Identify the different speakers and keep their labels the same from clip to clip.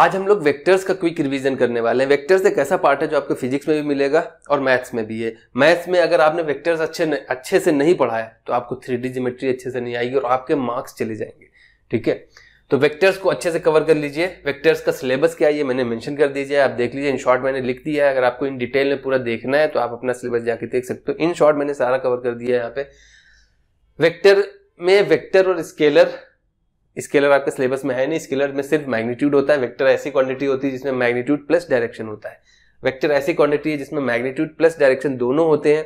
Speaker 1: आज हम लोग वेक्टर्स का क्विक रिवीजन करने वाले हैं वेक्टर्स एक ऐसा पार्ट है जो आपको फिजिक्स में भी मिलेगा और मैथ्स में भी है मैथ्स में अगर आपने वेक्टर्स अच्छे न, अच्छे से नहीं पढ़ाया तो आपको थ्री डी जीमेट्री अच्छे से नहीं आएगी और आपके मार्क्स चले जाएंगे ठीक है तो वेक्टर्स को अच्छे से कवर कर लीजिए वेक्टर्स का सिलेबस क्या है ये मैंने मैंशन कर दीजिए आप देख लीजिए इन शॉर्ट मैंने लिख दिया है अगर आपको इन डिटेल में पूरा देखना है तो आप अपना सिलेबस जाके देख सकते हो इन शॉर्ट मैंने सारा कवर कर दिया है यहाँ पे वेक्टर में वैक्टर और स्केलर स्केलर आपके सिलेबस में है नहीं स्केलर में सिर्फ मैग्नीट्यूड होता है वेक्टर ऐसी क्वांटिटी होती है जिसमें मैग्नीट्यूड प्लस डायरेक्शन होता है वेक्टर ऐसी क्वांटिटी है जिसमें मैग्नीट्यूड प्लस डायरेक्शन दोनों होते हैं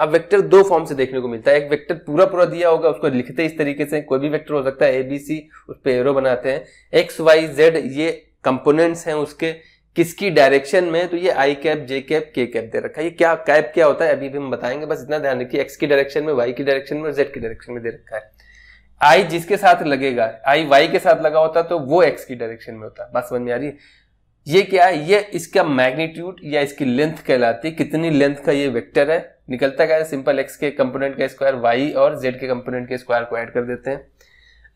Speaker 1: अब वेक्टर दो फॉर्म से देखने को मिलता है एक वेक्टर पूरा पूरा दिया होगा उसको लिखते इस तरीके से कोई भी वेक्टर हो सकता है ए बी सी उस पर एरो बनाते हैं एक्स वाई जेड ये कंपोनेंट्स हैं उसके किसकी डायरेक्शन में तो ये I cap J cap K cap दे रखा है ये क्या कैप क्या होता है अभी भी हम बताएंगे बस इतना ध्यान रखिए एक्स की डायरेक्शन में वाई की डायरेक्शन में और जेड की डायरेक्शन में दे रखा है आई जिसके साथ लगेगा आई वाई के साथ लगा होता तो वो एक्स की डायरेक्शन में होता बस वन में ये क्या है ये इसका मैग्नीट्यूड या इसकी लेंथ कहलाती है कितनी लेंथ का ये वेक्टर है निकलता क्या है सिंपल एक्स के कंपोनेंट का स्क्वायर वाई और जेड के कंपोनेंट के स्क्वायर को ऐड कर देते हैं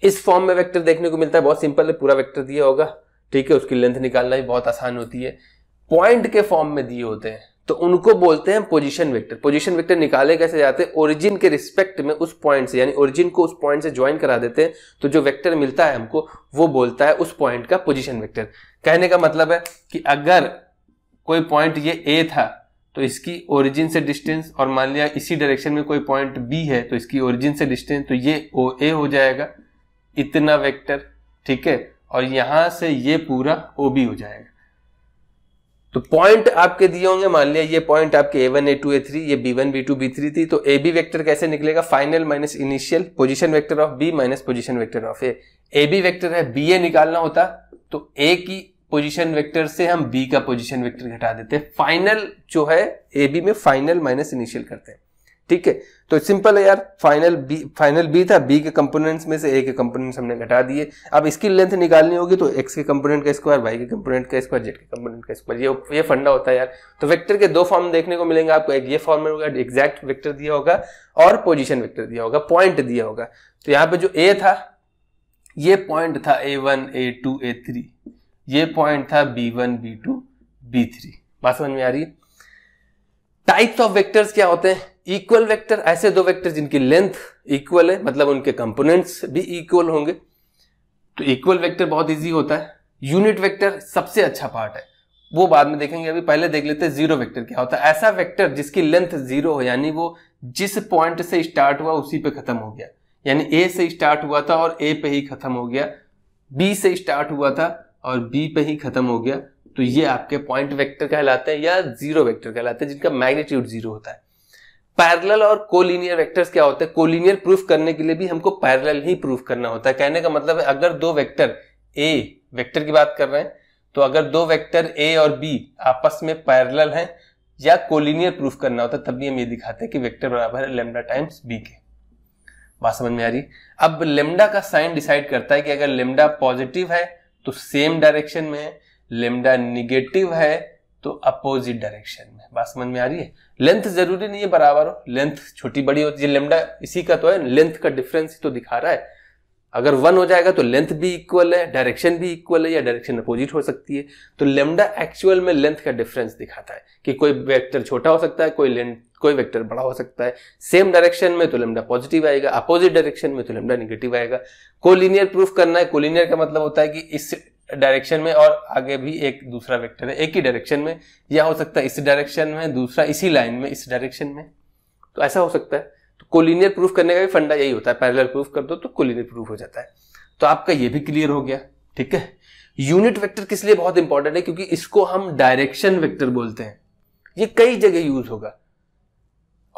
Speaker 1: इस फॉर्म में वेक्टर देखने को मिलता है बहुत सिंपल है पूरा वेक्टर दिया होगा ठीक है उसकी लेंथ निकालना भी बहुत आसान होती है पॉइंट के फॉर्म में दिए होते हैं तो उनको बोलते हैं पोजीशन वेक्टर पोजीशन वेक्टर निकाले कैसे जाते हैं ओरिजिन के रिस्पेक्ट में उस पॉइंट से यानी ओरिजिन को उस पॉइंट से ज्वाइन करा देते हैं तो जो वेक्टर मिलता है हमको वो बोलता है उस पॉइंट का पोजीशन वेक्टर कहने का मतलब है कि अगर कोई पॉइंट ये ए था तो इसकी ओरिजिन से डिस्टेंस और मान लिया इसी डायरेक्शन में कोई पॉइंट बी है तो इसकी ओरिजिन से डिस्टेंस तो ये ओ ए हो जाएगा इतना वेक्टर ठीक है और यहां से ये पूरा ओ बी हो जाएगा तो पॉइंट आपके दिए होंगे मान लिया ये पॉइंट आपके A one A two A three ये B one B two B three थी तो ए बी वेक्टर कैसे निकलेगा final minus initial position vector of B minus position vector of A A B vector है B A निकालना होता तो ए की पोजिशन वेक्टर से हम बी का पोजिशन वेक्टर घटा देते हैं फाइनल जो है ए बी में फाइनल माइनस इनिशियल करते हैं ठीक है तो सिंपल है यार फाइनल बी फाइनल बी था बी के कंपोनेंट्स में से ए के कंपोनेंट्स हमने घटा दिए अब इसकी लेंथ निकालनी होगी तो एक्स के कंपोनेंट का स्क्वायर वाई के कंपोनेंट का स्क्वायर जेड के कंपोनेंट का स्क्वायर ये ये फंडा होता है यार तो वेक्टर के दो फॉर्म देखने को मिलेंगे आपको एक ये फॉर्म में होगा एग्जैक्ट वेक्टर दिया होगा और पोजिशन वेक्टर दिया होगा पॉइंट दिया होगा तो यहाँ पे जो ए था ये पॉइंट था A one A two A three ये पॉइंट था B one B two B three बात समझ में आ रही है टाइप्स ऑफ वेक्टर्स क्या होते हैं इक्वल वेक्टर ऐसे दो वेक्टर जिनकी लेंथ इक्वल है मतलब उनके कंपोनेंट्स भी इक्वल होंगे तो इक्वल वेक्टर बहुत इजी होता है यूनिट वेक्टर सबसे अच्छा पार्ट है वो बाद में देखेंगे अभी पहले देख लेते हैं जीरो वेक्टर क्या होता है ऐसा वेक्टर जिसकी लेंथ जीरो हो यानी वो जिस पॉइंट से स्टार्ट हुआ उसी पे खत्म हो गया यानी ए से स्टार्ट हुआ था और ए पे ही खत्म हो गया बी से स्टार्ट हुआ था और बी पे ही खत्म हो गया तो ये आपके पॉइंट वेक्टर कहलाते हैं या जीरो वेक्टर कहलाते हैं जिनका मैग्नीट्यूड जीरो होता है पैरेलल और कोलिनियर वेक्टर्स क्या होते हैं कोलिनियर प्रूफ करने के लिए भी हमको पैरेलल ही प्रूफ करना होता है कहने का मतलब है अगर दो वेक्टर ए वेक्टर की बात कर रहे हैं तो अगर दो वेक्टर ए और बी आपस में पैरेलल हैं या कोलिनियर प्रूफ करना होता है तब भी हम ये दिखाते हैं कि वेक्टर बराबर है लेमडा टाइम्स बी के बात समझ में आ रही अब लेमडा का साइन डिसाइड करता है कि अगर लेमडा पॉजिटिव है तो सेम डायरेक्शन में है लेमडा निगेटिव है तो अपोजिट डायरेक्शन में बात समझ में आ रही है लेंथ जरूरी नहीं है बराबर हो लेंथ छोटी बड़ी होती है लेमडा इसी का तो है लेंथ का डिफरेंस तो दिखा रहा है अगर वन हो जाएगा तो लेंथ भी इक्वल है डायरेक्शन भी इक्वल है या डायरेक्शन अपोजिट हो सकती है तो लेमडा एक्चुअल में लेंथ का डिफरेंस दिखाता है कि कोई वेक्टर छोटा हो सकता है कोई लेंथ कोई वेक्टर बड़ा हो सकता है सेम डायरेक्शन में तो लेमडा पॉजिटिव आएगा अपोजिट डायरेक्शन में तो लेमडा निगेटिव आएगा कोलिनियर प्रूफ करना है कोलिनियर का मतलब होता है कि इस डायरेक्शन में और आगे भी एक दूसरा वेक्टर है एक ही डायरेक्शन में या हो सकता है इस डायरेक्शन में दूसरा इसी लाइन में इस डायरेक्शन में तो ऐसा हो सकता है तो कोलिनियर प्रूफ करने का भी फंडा यही होता है पैरेलल प्रूफ कर दो तो कोलिनियर प्रूफ हो जाता है तो आपका ये भी क्लियर हो गया ठीक है यूनिट वेक्टर किस लिए बहुत इंपॉर्टेंट है क्योंकि इसको हम डायरेक्शन वेक्टर बोलते हैं ये कई जगह यूज होगा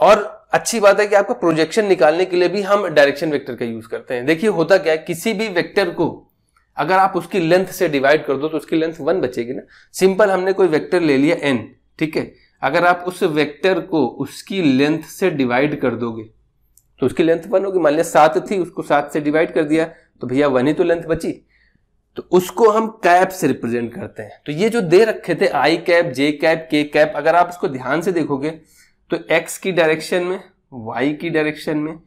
Speaker 1: और अच्छी बात है कि आपका प्रोजेक्शन निकालने के लिए भी हम डायरेक्शन वेक्टर का यूज करते हैं देखिए होता क्या है किसी भी वेक्टर को अगर आप उसकी लेंथ से डिवाइड कर दो तो उसकी लेंथ वन बचेगी ना सिंपल हमने कोई वेक्टर ले लिया एन ठीक है अगर आप उस वेक्टर को उसकी लेंथ से डिवाइड कर दोगे तो उसकी लेंथ वन होगी मान लिया सात थी उसको सात से डिवाइड कर दिया तो भैया वन ही तो लेंथ बची तो उसको हम कैप से रिप्रेजेंट करते हैं तो ये जो दे रखे थे I cap J cap K cap अगर आप उसको ध्यान से देखोगे तो एक्स की डायरेक्शन में वाई की डायरेक्शन में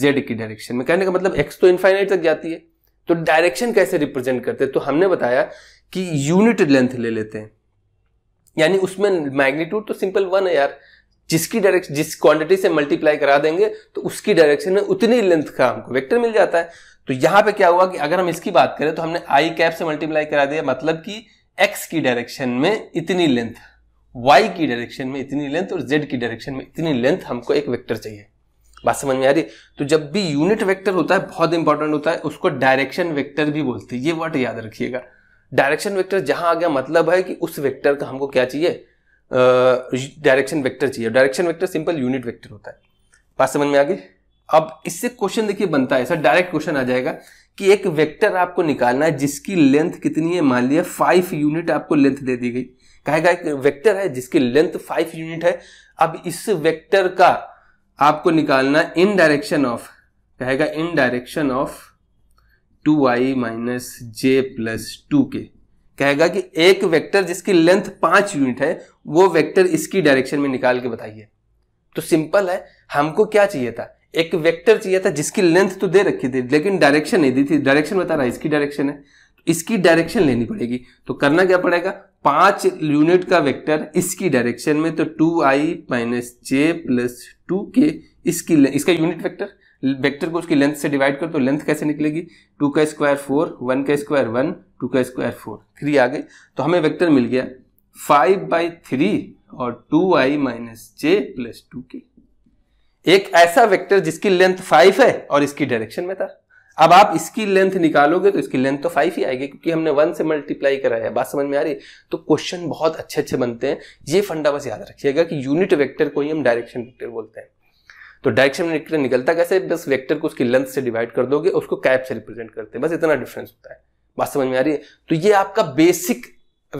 Speaker 1: जेड की डायरेक्शन में कहने का मतलब एक्स तो इन्फाइनाइट तक जाती है तो डायरेक्शन कैसे रिप्रेजेंट करते हैं तो हमने बताया कि यूनिट लेंथ ले लेते हैं यानी उसमें मैग्नीट्यूड तो सिंपल वन है यार जिसकी डायरेक्शन जिस क्वांटिटी से मल्टीप्लाई करा देंगे तो उसकी डायरेक्शन में उतनी लेंथ का हमको वेक्टर मिल जाता है तो यहां पे क्या हुआ कि अगर हम इसकी बात करें तो हमने आई कैप से मल्टीप्लाई करा दिया मतलब कि एक्स की डायरेक्शन में इतनी लेंथ वाई की डायरेक्शन में इतनी लेंथ और जेड की डायरेक्शन में इतनी लेंथ हमको एक वेक्टर चाहिए बात समझ में आ रही तो जब भी यूनिट वेक्टर होता है बहुत इंपॉर्टेंट होता है उसको डायरेक्शन वेक्टर भी बोलते हैं ये वर्ड याद रखिएगा डायरेक्शन वेक्टर जहां आ गया मतलब है कि उस वेक्टर का हमको क्या चाहिए डायरेक्शन वेक्टर चाहिए direction vector simple unit vector होता है बात समझ में आ गई अब इससे क्वेश्चन देखिए बनता है सर डायरेक्ट क्वेश्चन आ जाएगा कि एक वेक्टर आपको निकालना है जिसकी लेंथ कितनी है मान लिया फाइव यूनिट आपको लेंथ दे दी गई कहेगा एक वेक्टर है जिसकी लेंथ फाइव यूनिट है अब इस वेक्टर का आपको निकालना इन डायरेक्शन ऑफ कहेगा in direction of two i minus j plus two k कहेगा कि एक वेक्टर जिसकी लेंथ पांच यूनिट है वो वेक्टर इसकी डायरेक्शन में निकाल के बताइए तो सिंपल है हमको क्या चाहिए था एक वेक्टर चाहिए था जिसकी लेंथ तो दे रखी थी लेकिन डायरेक्शन नहीं दी थी डायरेक्शन बता रहा है इसकी डायरेक्शन है तो इसकी डायरेक्शन लेनी पड़ेगी तो करना क्या पड़ेगा पांच यूनिट का वेक्टर इसकी डायरेक्शन में तो two i minus j plus two k इसकी इसका यूनिट वेक्टर वेक्टर को उसकी लेंथ से डिवाइड कर तो लेंथ कैसे निकलेगी टू का स्क्वायर फोर वन का स्क्वायर वन टू का स्क्वायर फोर थ्री आ गए तो हमें वेक्टर मिल गया फाइव बाई थ्री और two i minus j plus two k एक ऐसा वेक्टर जिसकी लेंथ फाइव है और इसकी डायरेक्शन में था अब आप इसकी लेंथ निकालोगे तो इसकी लेंथ तो फाइव ही आएगी क्योंकि हमने वन से मल्टीप्लाई करा है बात समझ में आ रही है तो क्वेश्चन बहुत अच्छे अच्छे बनते हैं ये फंडा बस याद रखिएगा कि यूनिट वेक्टर को ही हम डायरेक्शन वेक्टर बोलते हैं तो डायरेक्शन वेक्टर निकलता कैसे बस वेक्टर को उसकी लेंथ से डिवाइड कर दोगे उसको कैप से रिप्रेजेंट करते हैं बस इतना डिफरेंस होता है बात समझ में आ रही है तो ये आपका बेसिक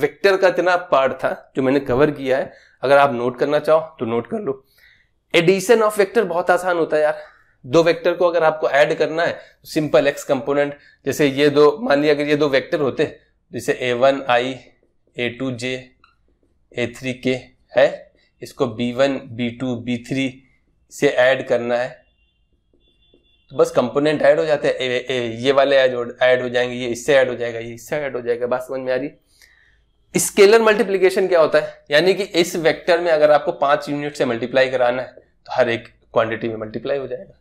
Speaker 1: वेक्टर का इतना पार्ट था जो मैंने कवर किया है अगर आप नोट करना चाहो तो नोट कर लो एडिशन ऑफ वेक्टर बहुत आसान होता है यार दो वेक्टर को अगर आपको ऐड करना है तो सिंपल एक्स कंपोनेंट जैसे ये दो मान लिया अगर ये दो वेक्टर होते जैसे a one i a two j a three k है इसको b one B two B three से ऐड करना है तो बस कंपोनेंट ऐड हो जाते हैं ये वाले ऐड हो जाएंगे ये इससे ऐड हो जाएगा ये इससे ऐड हो जाएगा बात समझ में आ रही स्केलर मल्टीप्लीकेशन क्या होता है यानी कि इस वेक्टर में अगर आपको पांच यूनिट से मल्टीप्लाई कराना है तो हर एक क्वांटिटी में मल्टीप्लाई हो जाएगा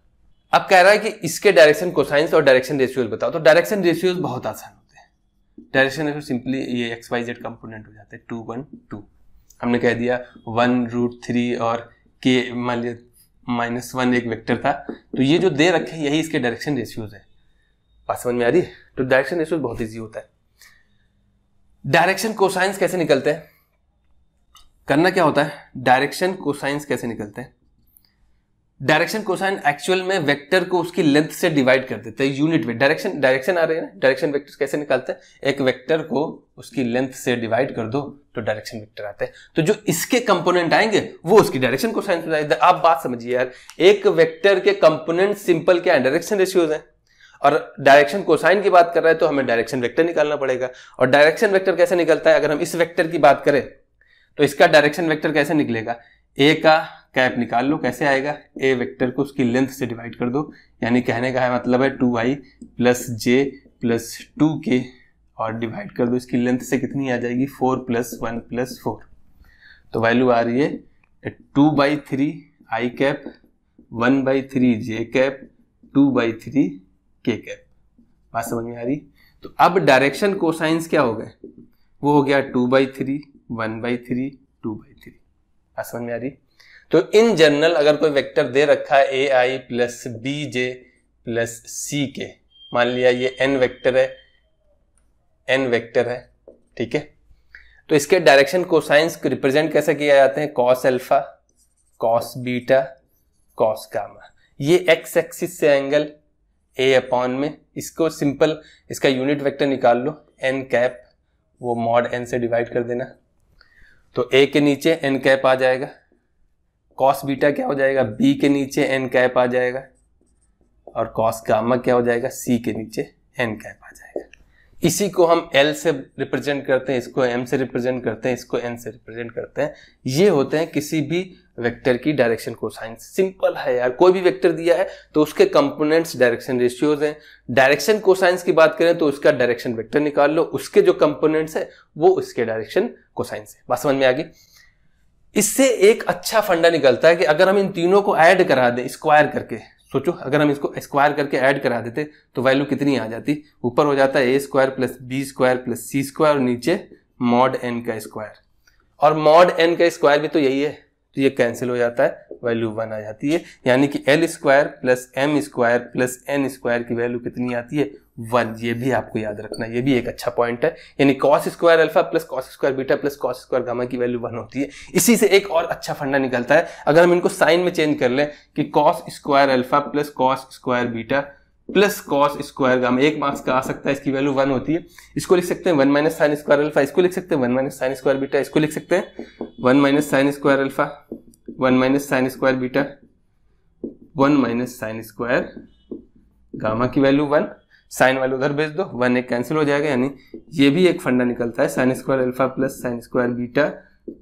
Speaker 1: अब कह रहा है कि इसके डायरेक्शन साइंस और डायरेक्शन रेशियोज बताओ तो डायरेक्शन रेशियोज बहुत आसान होते हैं डायरेक्शन रेशियो सिंपली ये एक्स वाई जेड कंपोनेंट हो जाते हैं टू वन टू हमने कह दिया वन रूट थ्री और के मान लिया माइनस वन एक वेक्टर था तो ये जो दे रखे यही इसके डायरेक्शन रेशियोज है पास वन में आ रही तो डायरेक्शन रेशियोज बहुत ईजी होता है डायरेक्शन कोसाइंस कैसे निकलते हैं करना क्या होता है डायरेक्शन कोसाइंस कैसे निकलते हैं डायरेक्शन कोसाइन एक्चुअल में वेक्टर को उसकी लेंथ से डिवाइड कर देते हैं यूनिट में डायरेक्शन डायरेक्शन आ रहे हैं डायरेक्शन वेक्टर कैसे निकालते हैं एक वेक्टर को उसकी लेंथ से डिवाइड कर दो तो डायरेक्शन वेक्टर आते हैं तो जो इसके कंपोनेंट आएंगे वो उसकी डायरेक्शन को साइन आप बात समझिए यार एक वेक्टर के कंपोनेंट सिंपल क्या है डायरेक्शन रेशियोज है और डायरेक्शन कोसाइन की बात कर रहे हैं तो हमें डायरेक्शन वेक्टर निकालना पड़ेगा और डायरेक्शन वेक्टर कैसे निकलता है अगर हम इस वेक्टर की बात करें तो इसका डायरेक्शन वेक्टर कैसे निकलेगा ए का कैप निकाल लो कैसे आएगा ए वेक्टर को उसकी लेंथ से डिवाइड कर दो यानी कहने का है मतलब है two i plus j plus two k और डिवाइड कर दो इसकी लेंथ से कितनी आ जाएगी four plus one plus four तो वैल्यू आ रही है two by three i cap one by three j cap two by three k cap बात समझ में आ रही तो अब डायरेक्शन साइंस क्या हो गए वो हो गया two by three one by three two by three बात समझ में आ रही तो इन जनरल अगर कोई वेक्टर दे रखा है a i plus b j plus c k मान लिया ये एन वेक्टर है एन वेक्टर है ठीक है तो इसके डायरेक्शन को साइंस को रिप्रेजेंट कैसे किया जाते हैं cos alpha cos beta cos gamma ये एक्स एक्सिस से एंगल ए अपॉन में इसको सिंपल इसका यूनिट वेक्टर निकाल लो एन कैप वो मॉड एन से डिवाइड कर देना तो ए के नीचे एन कैप आ जाएगा कॉस बीटा क्या हो जाएगा बी के नीचे एन कैप आ जाएगा और कॉस गामा क्या हो जाएगा सी के नीचे एन कैप आ जाएगा इसी को हम एल से रिप्रेजेंट करते हैं इसको एम से रिप्रेजेंट करते हैं इसको एन से रिप्रेजेंट करते हैं ये होते हैं किसी भी वेक्टर की डायरेक्शन को साइंस सिंपल है यार कोई भी वेक्टर दिया है तो उसके कंपोनेंट्स डायरेक्शन रेशियोज हैं डायरेक्शन कोसाइंस की बात करें तो उसका डायरेक्शन वेक्टर निकाल लो उसके जो कंपोनेंट्स है वो उसके डायरेक्शन साइंस है बात समझ में आ गई इससे एक अच्छा फंडा निकलता है कि अगर हम इन तीनों को ऐड करा दें स्क्वायर करके सोचो अगर हम इसको स्क्वायर करके ऐड करा देते तो वैल्यू कितनी आ जाती ऊपर हो जाता है a square plus b square plus c square और नीचे मॉड एन का स्क्वायर और मॉड एन का स्क्वायर भी तो यही है तो ये कैंसिल हो जाता है वैल्यू वन आ जाती है यानी कि l square plus m square plus n square की वैल्यू कितनी आती है वन ये भी आपको याद रखना ये भी एक अच्छा पॉइंट है यानी cos square alpha plus cos square beta plus cos square gamma की वैल्यू वन होती है इसी से एक और अच्छा फंडा निकलता है अगर हम इनको साइन में चेंज कर लें कि cos square alpha plus cos square beta plus cos square gamma एक मार्क्स का आ सकता है इसकी वैल्यू वन होती है इसको लिख सकते हैं one minus sine square alpha इसको लिख सकते हैं one minus sine square beta इसको लिख सकते हैं one minus sine square alpha one minus sine square beta one minus sine square gamma की वैल्यू वन साइन वाले उधर भेज दो वन एक कैंसिल हो जाएगा यानी ये भी एक फंडा निकलता है sine square alpha plus sine square beta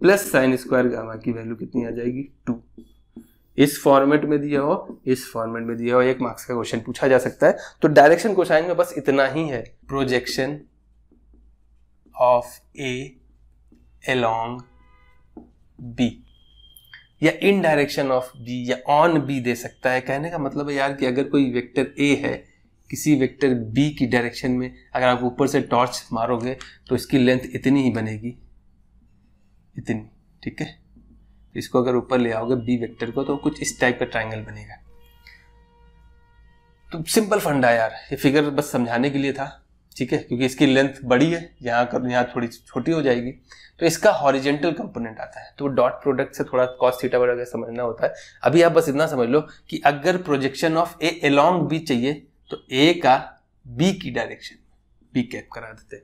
Speaker 1: plus sine square gamma की वैल्यू कितनी आ जाएगी टू इस फॉर्मेट में दिया हो इस फॉर्मेट में दिया हो एक मार्क्स का क्वेश्चन पूछा जा सकता है तो डायरेक्शन कोसाइन में बस इतना ही है projection of a along b या इन डायरेक्शन ऑफ बी या ऑन बी दे सकता है कहने का मतलब है यार कि अगर कोई वेक्टर ए है किसी वेक्टर बी की डायरेक्शन में अगर आप ऊपर से टॉर्च मारोगे तो इसकी लेंथ इतनी ही बनेगी इतनी ठीक है तो इसको अगर ऊपर ले आओगे बी वेक्टर को तो कुछ इस टाइप का ट्राइंगल बनेगा तो सिंपल फंडा यार ये फिगर बस समझाने के लिए था ठीक है क्योंकि इसकी लेंथ बड़ी है यहाँ कर यहाँ थोड़ी छोटी हो जाएगी तो इसका हॉरिजेंटल कंपोनेंट आता है तो डॉट प्रोडक्ट से थोड़ा कॉस्ट थीटा वगैरह समझना होता है अभी आप बस इतना समझ लो कि अगर projection of a along b चाहिए तो ए का बी की डायरेक्शन बी कैप करा देते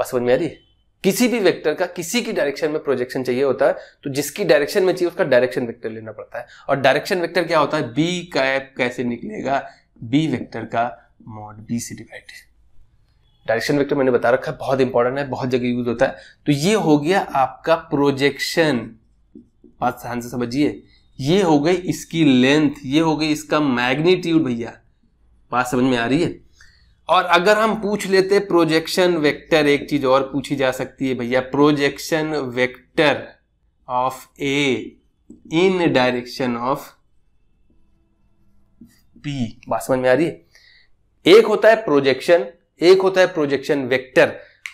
Speaker 1: बस समझ में आ रही है किसी भी वेक्टर का किसी की डायरेक्शन में प्रोजेक्शन चाहिए होता है तो जिसकी डायरेक्शन में चाहिए उसका डायरेक्शन वेक्टर लेना पड़ता है और डायरेक्शन वेक्टर क्या होता है बी कैप कैसे निकलेगा बी वेक्टर का मॉड बी से डिवाइड डायरेक्शन वेक्टर मैंने बता रखा है बहुत इंपॉर्टेंट है बहुत जगह यूज होता है तो ये हो गया आपका प्रोजेक्शन बात ध्यान से समझिए ये हो गई इसकी लेंथ ये हो गई इसका मैग्नीट्यूड भैया बात समझ में आ रही है और अगर हम पूछ लेते प्रोजेक्शन वेक्टर एक चीज और पूछी जा सकती है भैया projection vector of a in direction of p बात समझ में आ रही है एक होता है प्रोजेक्शन एक होता है प्रोजेक्शन वेक्टर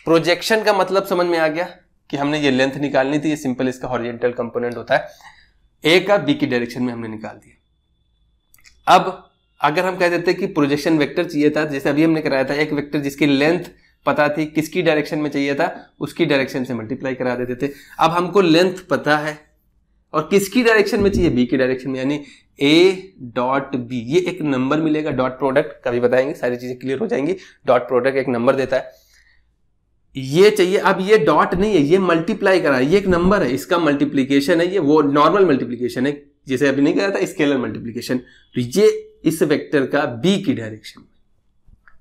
Speaker 1: प्रोजेक्शन का मतलब समझ में आ गया कि हमने ये लेंथ निकालनी थी ये सिंपल इसका हॉरिजेंटल कंपोनेंट होता है ए का बी की डायरेक्शन में हमने निकाल दिया अब अगर हम कह देते कि प्रोजेक्शन वेक्टर चाहिए था जैसे अभी हमने कराया था एक वेक्टर जिसकी लेंथ पता थी किसकी डायरेक्शन में चाहिए था उसकी डायरेक्शन से मल्टीप्लाई करा देते थे अब हमको लेंथ पता है और किसकी डायरेक्शन में चाहिए बी की डायरेक्शन में यानी ए डॉट बी ये एक नंबर मिलेगा डॉट प्रोडक्ट कभी बताएंगे सारी चीजें क्लियर हो जाएंगी डॉट प्रोडक्ट एक नंबर देता है ये चाहिए अब ये डॉट नहीं है ये मल्टीप्लाई करा है ये एक नंबर है इसका मल्टीप्लीकेशन है ये वो नॉर्मल मल्टीप्लीकेशन है जैसे अभी नहीं कहा था स्केलर मल्टीप्लीकेशन तो ये इस वेक्टर का बी की डायरेक्शन में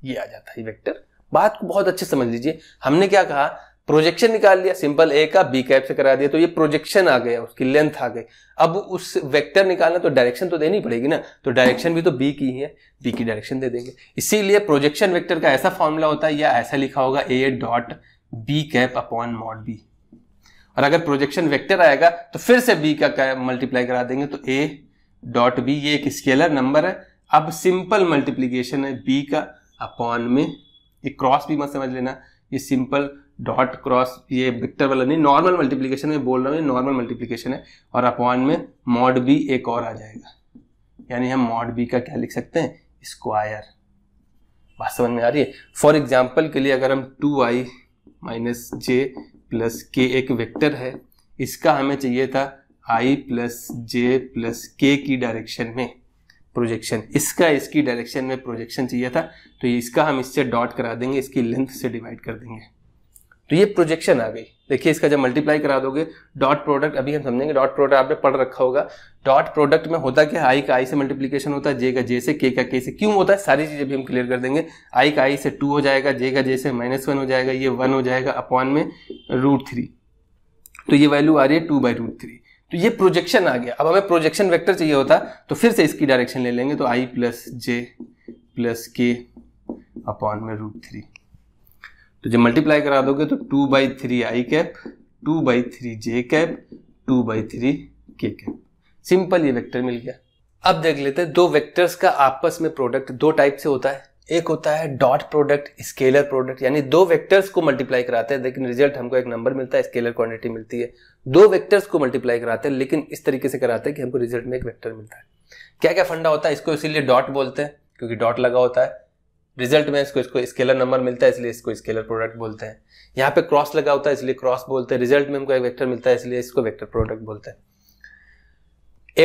Speaker 1: ये आ जाता है वेक्टर बात को बहुत अच्छे समझ लीजिए हमने क्या कहा प्रोजेक्शन निकाल लिया सिंपल ए का बी कैप से करा दिया तो ये प्रोजेक्शन आ गया उसकी लेंथ आ गई अब उस वेक्टर निकालना तो डायरेक्शन तो देनी पड़ेगी ना तो डायरेक्शन भी तो बी की है बी की डायरेक्शन दे देंगे इसीलिए प्रोजेक्शन वेक्टर का ऐसा फॉर्मूला होता है या ऐसा लिखा होगा a dot b cap upon mod b और अगर प्रोजेक्शन वेक्टर आएगा तो फिर से बी का मल्टीप्लाई करा देंगे तो ए डॉट बी ये एक स्केलर नंबर है अब सिंपल मल्टीप्लीकेशन है बी का अपॉन में ये क्रॉस भी मत समझ लेना ये सिंपल डॉट क्रॉस ये विक्टर वाला नहीं नॉर्मल मल्टीप्लीकेशन में बोल रहा हूँ ये नॉर्मल मल्टीप्लीकेशन है और अपॉन में मॉड बी एक और आ जाएगा यानी हम मॉड बी का क्या लिख सकते हैं स्क्वायर बात समझ में आ रही है फॉर एग्जाम्पल के लिए अगर हम two i minus j plus k एक वेक्टर है इसका हमें चाहिए था आई प्लस जे प्लस के की डायरेक्शन में प्रोजेक्शन इसका इसकी डायरेक्शन में प्रोजेक्शन चाहिए था तो इसका हम इससे डॉट करा देंगे इसकी लेंथ से डिवाइड कर देंगे तो ये प्रोजेक्शन आ गई देखिए इसका जब मल्टीप्लाई करा दोगे डॉट प्रोडक्ट अभी हम समझेंगे डॉट प्रोडक्ट आपने पढ़ रखा होगा डॉट प्रोडक्ट में होता क्या आई का आई से मल्टीप्लीकेशन होता है जे का जे से के का के से क्यों होता है सारी चीज़ें भी हम क्लियर कर देंगे आई का आई से टू हो जाएगा जे का जे से माइनस वन हो जाएगा ये वन हो जाएगा अपॉन में रूट थ्री तो ये वैल्यू आ रही है टू बाई रूट थ्री तो ये प्रोजेक्शन आ गया अब हमें प्रोजेक्शन वेक्टर चाहिए होता तो फिर से इसकी डायरेक्शन ले लेंगे तो i plus j plus k upon में रूट थ्री तो जब मल्टीप्लाई करा दोगे तो two by three i cap two by three j cap two by three k cap simple ये वेक्टर मिल गया अब देख लेते हैं दो वेक्टर्स का आपस में प्रोडक्ट दो टाइप से होता है एक होता है डॉट प्रोडक्ट स्केलर प्रोडक्ट यानी दो वेक्टर्स को मल्टीप्लाई कराते हैं लेकिन रिजल्ट हमको एक नंबर मिलता है स्केलर क्वांटिटी मिलती है दो वेक्टर्स को मल्टीप्लाई कराते हैं लेकिन इस तरीके से कराते हैं कि हमको रिजल्ट में एक वेक्टर मिलता है क्या क्या फंडा होता है इसको इसीलिए डॉट बोलते हैं क्योंकि डॉट लगा होता है रिजल्ट में इसको इसको स्केलर नंबर मिलता है इसलिए इसको स्केलर प्रोडक्ट बोलते हैं यहाँ पे क्रॉस लगा होता है इसलिए क्रॉस बोलते हैं रिजल्ट में हमको एक वेक्टर मिलता है इसलिए इसको वेक्टर प्रोडक्ट बोलते हैं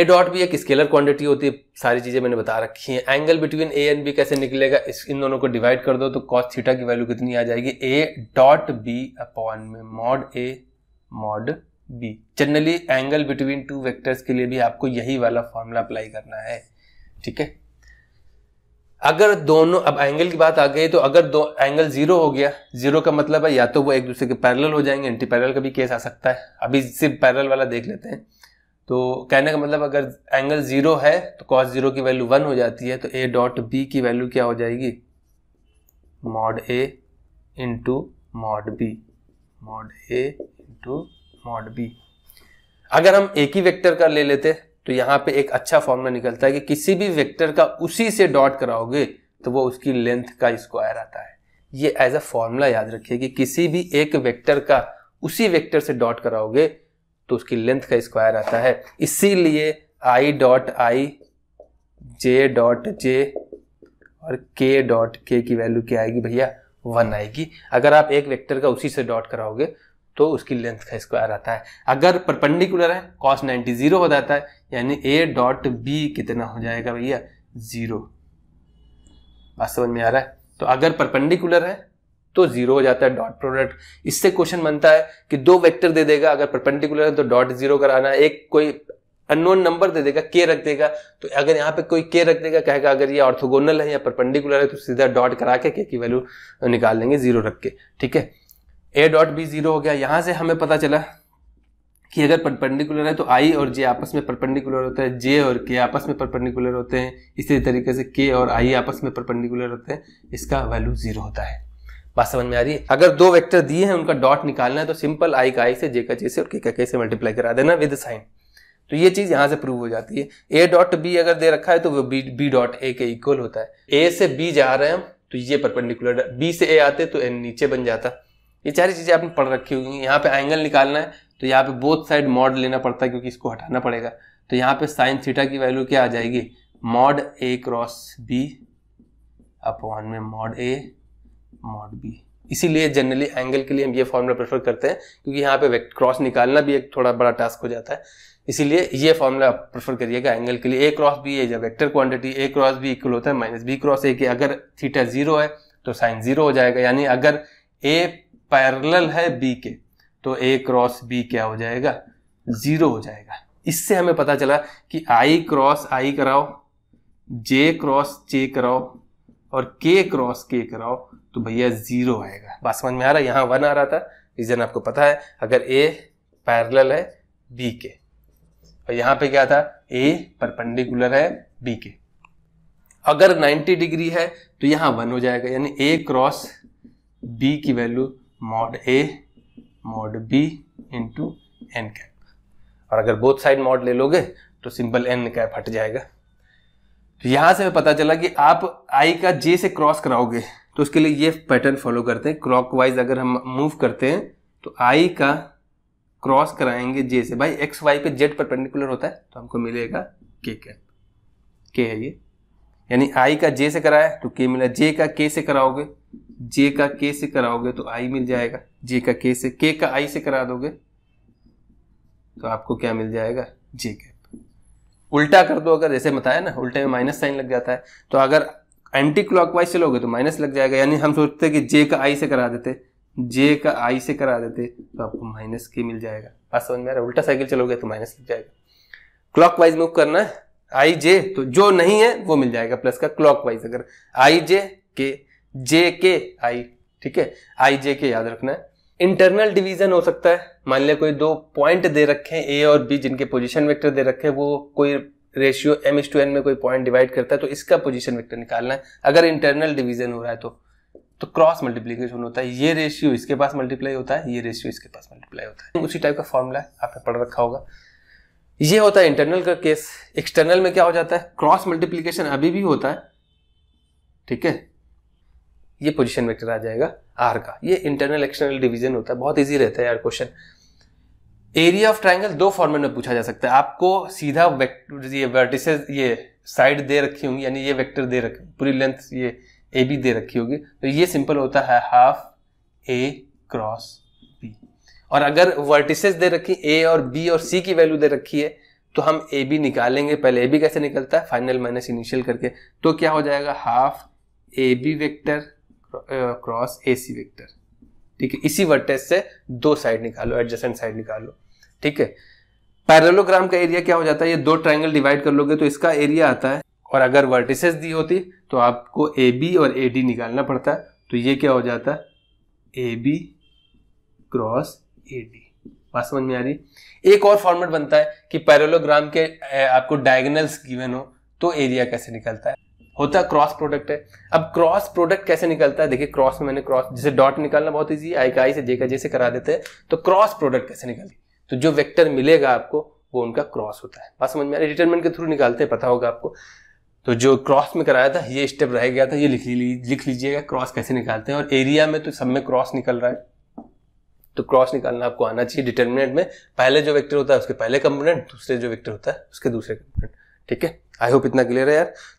Speaker 1: ए डॉट भी एक स्केलर क्वांटिटी होती है सारी चीज़ें मैंने बता रखी हैं angle between a and b कैसे निकलेगा इस इन दोनों को डिवाइड कर दो तो कॉस थीटा की वैल्यू कितनी आ जाएगी ए डॉट बी अपॉन में mod a mod b generally angle between two vectors के लिए भी आपको यही वाला फॉर्मूला अप्लाई करना है ठीक है अगर दोनों अब एंगल की बात आ गई तो अगर दो एंगल जीरो हो गया जीरो का मतलब है या तो वो एक दूसरे के पैरेलल हो जाएंगे एंटी पैरेलल का भी केस आ सकता है अभी सिर्फ पैरेलल वाला देख लेते हैं तो कहने का मतलब अगर एंगल जीरो है तो कॉस जीरो की वैल्यू वन हो जाती है तो ए डॉट बी की वैल्यू क्या हो जाएगी mod a into mod b mod a into mod b अगर हम एक ही वेक्टर का ले लेते तो यहां पे एक अच्छा फॉर्मूला निकलता है कि किसी भी वेक्टर का उसी से डॉट कराओगे तो वो उसकी लेंथ का स्क्वायर आता है ये एज अ फॉर्मूला याद रखिए कि किसी भी एक वेक्टर का उसी वेक्टर से डॉट कराओगे तो उसकी लेंथ का स्क्वायर आता है इसीलिए I dot I J dot J और के डॉट के की वैल्यू क्या आएगी भैया वन आएगी अगर आप एक वेक्टर का उसी से डॉट कराओगे तो उसकी लेंथ का स्क्वायर आता है अगर परपेंडिकुलर है कॉस 90 जीरो हो जाता है यानी ए डॉट बी कितना हो जाएगा भैया जीरो बात समझ में आ रहा है तो अगर परपेंडिकुलर है तो जीरो हो जाता है डॉट प्रोडक्ट इससे क्वेश्चन बनता है कि दो वेक्टर दे देगा अगर परपेंडिकुलर है तो डॉट जीरो कराना है एक कोई अननोन नंबर दे देगा के रख देगा तो अगर यहाँ पे कोई के रख देगा कहेगा अगर ये ऑर्थोगोनल है या परपेंडिकुलर है तो सीधा डॉट करा के के की वैल्यू निकाल लेंगे जीरो रख के ठीक है ए डॉट बी जीरो हो गया यहां से हमें पता चला कि अगर परपेंडिकुलर है तो आई और जे आपस में परपेंडिकुलर होता है जे और के आपस में परपेंडिकुलर होते हैं इसी तरीके से के और आई आपस में परपेंडिकुलर होते हैं इसका वैल्यू जीरो होता है बात समझ में आ रही है अगर दो वेक्टर दिए हैं उनका डॉट निकालना है तो सिंपल आई का आई से जे का जे से और के का के से मल्टीप्लाई करा देना विद साइन तो ये चीज यहाँ से प्रूव हो जाती है ए डॉट बी अगर दे रखा है तो वो बी बी डॉट ए के इक्वल होता है ए से बी जा रहे हैं तो ये परपेंडिकुलर बी से ए आते तो एन नीचे बन जाता है ये सारी चीज़ें आपने पढ़ रखी होगी यहाँ पे एंगल निकालना है तो यहाँ पे बोथ साइड मॉड लेना पड़ता है क्योंकि इसको हटाना पड़ेगा तो यहाँ पे साइन थीटा की वैल्यू क्या आ जाएगी mod a cross b upon में मॉड ए मॉड बी इसीलिए जनरली एंगल के लिए हम ये फॉर्मूला प्रेफर करते हैं क्योंकि यहाँ पे क्रॉस निकालना भी एक थोड़ा बड़ा टास्क हो जाता है इसीलिए ये फॉर्मूला आप प्रेफर करिएगा एंगल के लिए ए क्रॉस बी है जब vector quantity a cross b equal होता है माइनस बी क्रॉस ए के अगर थीटा जीरो है तो साइन जीरो हो जाएगा यानी अगर ए पैरेलल है बी के तो ए क्रॉस बी क्या हो जाएगा जीरो हो जाएगा इससे हमें पता चला कि आई क्रॉस आई कराओ जे क्रॉस जे कराओ और के क्रॉस के कराओ तो भैया जीरो आएगा बात समझ में आ रहा है यहां वन आ रहा था रीजन आपको पता है अगर ए पैरेलल है बी के और यहाँ पे क्या था ए परपेंडिकुलर है बी के अगर 90 डिग्री है तो यहाँ वन हो जाएगा यानी ए क्रॉस बी की value mod a mod b into n cap और अगर बोथ साइड मॉड ले लोगे तो सिंपल एन कैप हट जाएगा तो से पता चला कि आप आई का जे से क्रॉस कराओगे तो उसके लिए ये पैटर्न फॉलो करते हैं क्रॉकवाइज अगर हम मूव करते हैं तो आई का क्रॉस कराएंगे जे से भाई एक्स वाई पे जेड परपेंडिकुलर होता है तो हमको मिलेगा के कैप के है ये यानी आई का जे से कराया तो के मिला जे का के से कराओगे जे का के से कराओगे तो आई मिल जाएगा जे का के से के का आई से करा दोगे तो आपको क्या मिल जाएगा जे कैप उल्टा कर दो अगर जैसे बताया ना उल्टे में माइनस साइन लग जाता है तो अगर एंटी क्लॉकवाइज चलोगे तो माइनस लग जाएगा यानी हम सोचते हैं कि जे का आई से करा देते जे का आई से करा देते तो आपको माइनस के मिल जाएगा बात समझ में आ रहा उल्टा साइकिल चलोगे तो माइनस लग जाएगा क्लॉकवाइज मूव करना है आई जे तो जो नहीं है वो मिल जाएगा प्लस का क्लॉकवाइज अगर आई जे के जे के आई ठीक है आई जे के याद रखना है इंटरनल डिवीजन हो सकता है मान लिया कोई दो पॉइंट दे रखे हैं ए और बी जिनके पोजिशन वेक्टर दे रखे हैं वो कोई ratio m is to n में कोई पॉइंट डिवाइड करता है तो इसका पोजिशन वेक्टर निकालना है अगर इंटरनल डिवीजन हो रहा है तो तो क्रॉस मल्टीप्लीकेशन होता है ये रेशियो इसके पास मल्टीप्लाई होता है ये रेशियो इसके पास मल्टीप्लाई होता है उसी टाइप का फॉर्मूला है आपने पढ़ रखा होगा ये होता है इंटरनल का केस एक्सटर्नल में क्या हो जाता है क्रॉस मल्टीप्लीकेशन अभी भी होता है ठीक है ये पोजिशन वैक्टर आ जाएगा आर का ये इंटरनल एक्सटर्नल डिवीजन होता है बहुत ईजी रहता है यार क्वेश्चन एरिया ऑफ ट्राइंगल दो फॉर्मेट में पूछा जा सकता है आपको सीधा वेक्टर ये वर्टिसेस ये साइड दे रखी होंगी यानी ये वेक्टर दे रखी पूरी लेंथ ये ए बी दे रखी होगी तो ये सिंपल होता है हाफ ए क्रॉस बी और अगर वर्टिसेस दे रखी ए और बी और सी की वैल्यू दे रखी है तो हम ए बी निकालेंगे पहले ए बी कैसे निकलता है फाइनल माइनस इनिशियल करके तो क्या हो जाएगा half a B vector cross a c vector ठीक है इसी वर्टेस से दो साइड निकालो एडजस्टेंट साइड निकालो ठीक है पैरेलोग्राम का एरिया क्या हो जाता है ये दो ट्राइंगल डिवाइड कर लोगे तो इसका एरिया आता है और अगर वर्टिसेस दी होती तो आपको ए बी और ए डी निकालना पड़ता है तो ये क्या हो जाता है ए बी क्रॉस ए डी बात समझ में आ रही एक और फॉर्मेट बनता है कि पैरेलोग्राम के आपको डायगनल्स गिवन हो तो एरिया कैसे निकलता है होता क्रॉस प्रोडक्ट है अब क्रॉस प्रोडक्ट कैसे निकलता है देखिए क्रॉस में मैंने क्रॉस जैसे डॉट निकालना बहुत ईजी आई का आई से जे का जे से करा देते हैं तो क्रॉस प्रोडक्ट कैसे निकाली तो जो वेक्टर मिलेगा आपको वो उनका क्रॉस होता है बात समझ में आ रिटर्नमेंट के थ्रू निकालते हैं पता होगा आपको तो जो क्रॉस में कराया था ये स्टेप रह गया था ये लिख लिख लीजिएगा क्रॉस कैसे निकालते हैं और एरिया में तो सब में क्रॉस निकल रहा है तो क्रॉस निकालना आपको आना चाहिए डिटर्मिनेंट में पहले जो वेक्टर होता है उसके पहले कंपोनेंट दूसरे जो वेक्टर होता है उसके दूसरे कंपोनेंट ठीक है आई होप इतना क्लियर है यार